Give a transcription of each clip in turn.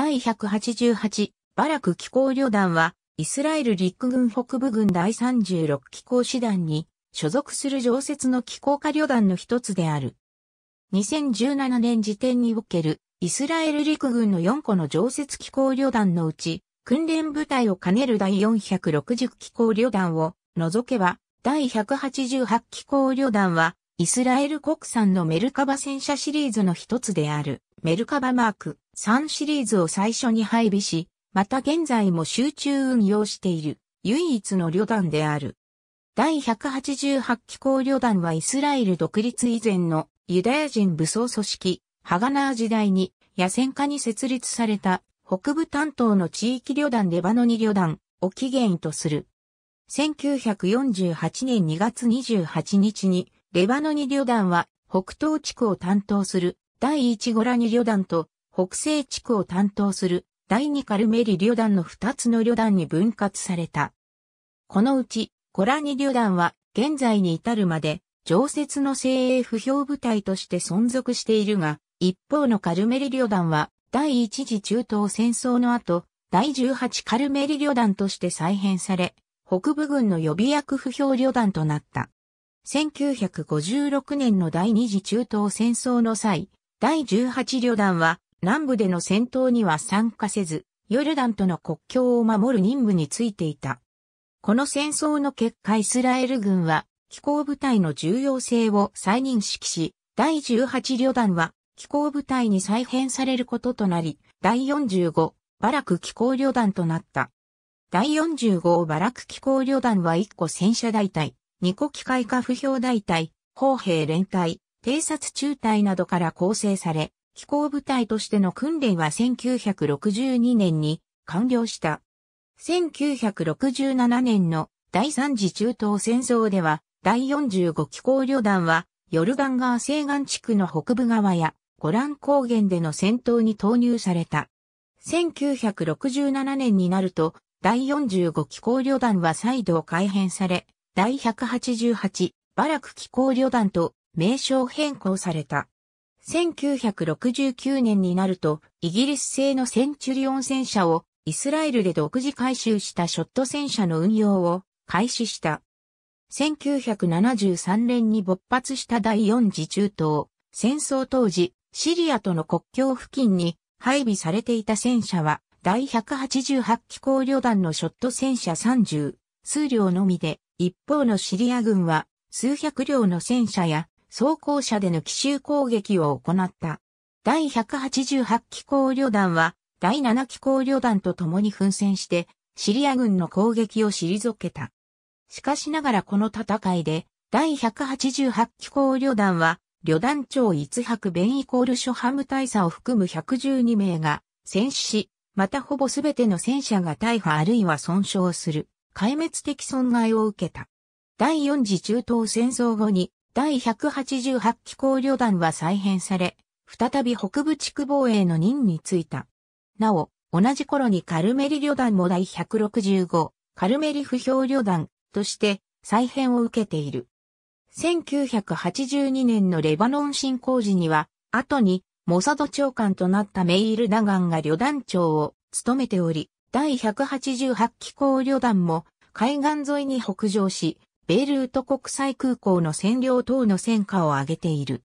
第188バラク機構旅団は、イスラエル陸軍北部軍第36機構師団に所属する常設の気候化旅団の一つである。2017年時点におけるイスラエル陸軍の4個の常設機構旅団のうち、訓練部隊を兼ねる第460機構旅団を除けば、第188機構旅団は、イスラエル国産のメルカバ戦車シリーズの一つである。メルカバマーク3シリーズを最初に配備し、また現在も集中運用している唯一の旅団である。第188機構旅団はイスラエル独立以前のユダヤ人武装組織、ハガナー時代に野戦化に設立された北部担当の地域旅団レバノニ旅団を起源とする。1948年2月28日にレバノニ旅団は北東地区を担当する第1ゴラニ旅団と北西地区を担当する第2カルメリ旅団の2つの旅団に分割された。このうちゴラニ旅団は現在に至るまで常設の精鋭不評部隊として存続しているが、一方のカルメリ旅団は第一次中東戦争の後、第18カルメリ旅団として再編され、北部軍の予備役不評旅団となった。1956年の第二次中東戦争の際、第18旅団は南部での戦闘には参加せず、ヨルダンとの国境を守る任務についていた。この戦争の結果イスラエル軍は機構部隊の重要性を再認識し、第18旅団は機構部隊に再編されることとなり、第45バラク機構旅団となった。第45バラク機構旅団は1個戦車大隊、2個機械化不評大隊、砲兵連隊、偵察中隊などから構成され、飛行部隊としての訓練は1962年に完了した。1967年の第三次中東戦争では、第45機構旅団は、ヨルガン川西岸地区の北部側や、ゴラン高原での戦闘に投入された。1967年になると、第45機構旅団は再度改編され、第188バラク機構旅団と名称変更された。1969年になると、イギリス製のセンチュリオン戦車をイスラエルで独自回収したショット戦車の運用を開始した。1973年に勃発した第四次中東戦争当時、シリアとの国境付近に配備されていた戦車は、第188機構旅団のショット戦車30数量のみで、一方のシリア軍は数百両の戦車や装甲車での奇襲攻撃を行った。第188機構旅団は、第7機構旅団と共に奮戦して、シリア軍の攻撃を退けた。しかしながらこの戦いで、第188機構旅団は、旅団長泊ベ弁イコール諸ハム大佐を含む112名が戦死し、またほぼすべての戦車が大破あるいは損傷する、壊滅的損害を受けた。第4次中東戦争後に第188機構旅団は再編され、再び北部地区防衛の任に就いた。なお、同じ頃にカルメリ旅団も第165、カルメリ不評旅団として再編を受けている。1982年のレバノン侵攻時には、後にモサド長官となったメイル・ダガンが旅団長を務めており、第188機構旅団も海岸沿いに北上し、ベイルート国際空港の占領等の戦果を挙げている。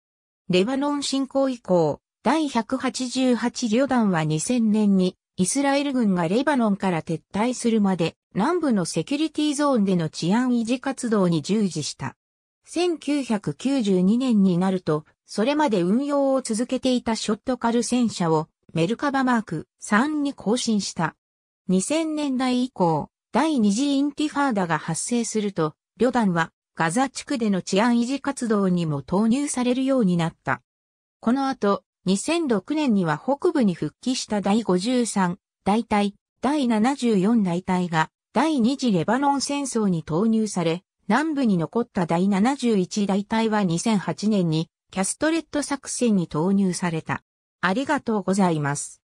レバノン侵攻以降、第188旅団は2000年にイスラエル軍がレバノンから撤退するまで南部のセキュリティゾーンでの治安維持活動に従事した。1992年になると、それまで運用を続けていたショットカル戦車をメルカバマーク3に更新した。2000年代以降、第二次インティファーダが発生すると、旅団はガザ地区での治安維持活動にも投入されるようになった。この後、2006年には北部に復帰した第53大隊、第74大隊が第二次レバノン戦争に投入され、南部に残った第71大隊は2008年にキャストレット作戦に投入された。ありがとうございます。